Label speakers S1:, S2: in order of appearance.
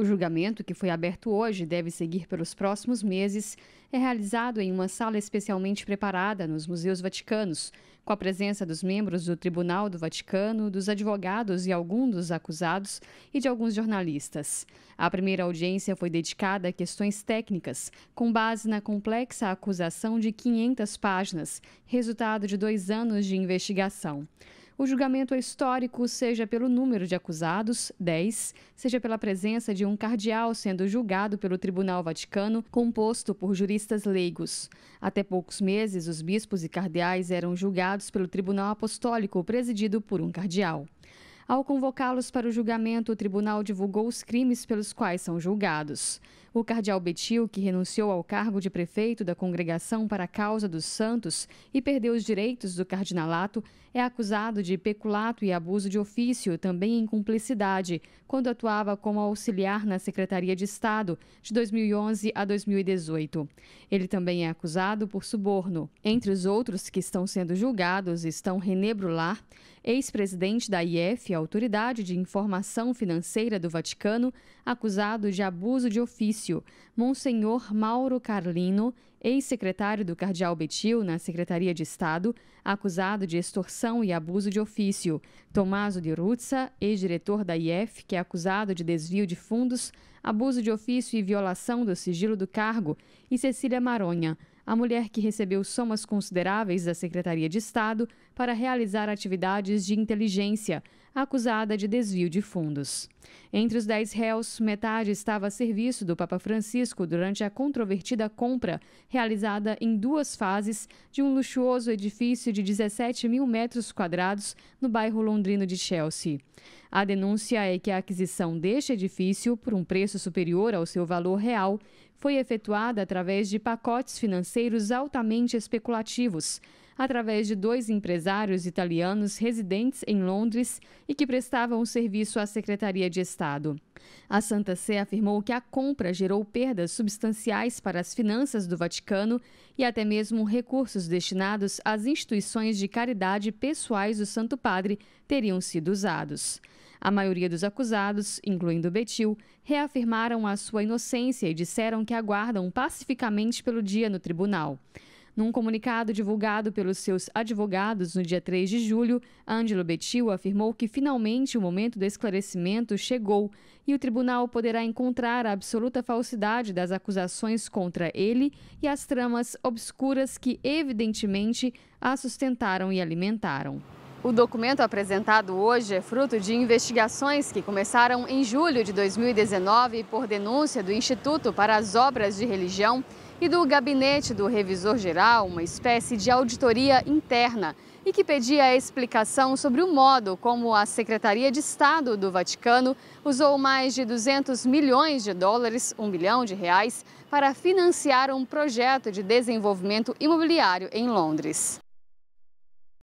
S1: O julgamento, que foi aberto hoje e deve seguir pelos próximos meses, é realizado em uma sala especialmente preparada nos Museus Vaticanos, com a presença dos membros do Tribunal do Vaticano, dos advogados e alguns dos acusados e de alguns jornalistas. A primeira audiência foi dedicada a questões técnicas, com base na complexa acusação de 500 páginas, resultado de dois anos de investigação. O julgamento é histórico, seja pelo número de acusados, 10, seja pela presença de um cardeal sendo julgado pelo Tribunal Vaticano, composto por juristas leigos. Até poucos meses, os bispos e cardeais eram julgados pelo Tribunal Apostólico, presidido por um cardeal. Ao convocá-los para o julgamento, o tribunal divulgou os crimes pelos quais são julgados. O cardeal Betil, que renunciou ao cargo de prefeito da Congregação para a Causa dos Santos e perdeu os direitos do cardinalato, é acusado de peculato e abuso de ofício, também em cumplicidade, quando atuava como auxiliar na Secretaria de Estado de 2011 a 2018. Ele também é acusado por suborno. Entre os outros que estão sendo julgados estão René Brular, ex-presidente da IEF, a Autoridade de Informação Financeira do Vaticano, acusado de abuso de ofício, Monsenhor Mauro Carlino, ex-secretário do Cardeal Betil na Secretaria de Estado, acusado de extorsão e abuso de ofício, Tommaso de Ruzza, ex-diretor da IEF, que é acusado de desvio de fundos, abuso de ofício e violação do sigilo do cargo, e Cecília Maronha, a mulher que recebeu somas consideráveis da Secretaria de Estado para realizar atividades de inteligência, acusada de desvio de fundos. Entre os dez réus, metade estava a serviço do Papa Francisco durante a controvertida compra realizada em duas fases de um luxuoso edifício de 17 mil metros quadrados no bairro londrino de Chelsea. A denúncia é que a aquisição deste edifício, por um preço superior ao seu valor real, foi efetuada através de pacotes financeiros altamente especulativos através de dois empresários italianos residentes em Londres e que prestavam serviço à Secretaria de Estado. A Santa Sé afirmou que a compra gerou perdas substanciais para as finanças do Vaticano e até mesmo recursos destinados às instituições de caridade pessoais do Santo Padre teriam sido usados. A maioria dos acusados, incluindo Betil, reafirmaram a sua inocência e disseram que aguardam pacificamente pelo dia no tribunal. Num comunicado divulgado pelos seus advogados no dia 3 de julho, Angelo Betil afirmou que finalmente o momento do esclarecimento chegou e o tribunal poderá encontrar a absoluta falsidade das acusações contra ele e as tramas obscuras que, evidentemente, a sustentaram e alimentaram. O documento apresentado hoje é fruto de investigações que começaram em julho de 2019 por denúncia do Instituto para as Obras de Religião e do gabinete do revisor-geral, uma espécie de auditoria interna, e que pedia explicação sobre o modo como a Secretaria de Estado do Vaticano usou mais de 200 milhões de dólares, um bilhão de reais, para financiar um projeto de desenvolvimento imobiliário em Londres.